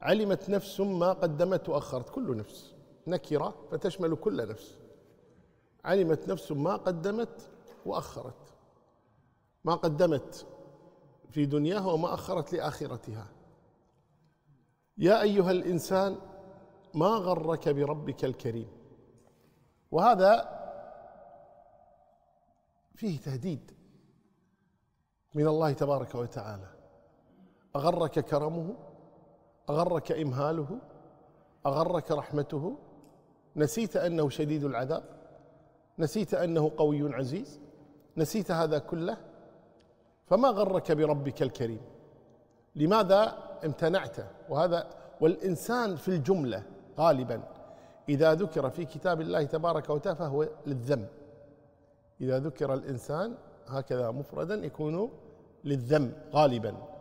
علمت نفس ما قدمت وأخرت كل نفس نكرة فتشمل كل نفس علمت نفس ما قدمت وأخرت ما قدمت في دنياها وما أخرت لآخرتها يا أيها الإنسان ما غرك بربك الكريم وهذا فيه تهديد من الله تبارك وتعالى أغرك كرمه أغرك إمهاله أغرك رحمته نسيت أنه شديد العذاب نسيت أنه قوي عزيز نسيت هذا كله فما غرك بربك الكريم لماذا امتنعت وهذا والإنسان في الجملة غالبا إذا ذكر في كتاب الله تبارك وتعالى فهو للذم إذا ذكر الإنسان هكذا مفردا يكون للذم غالبا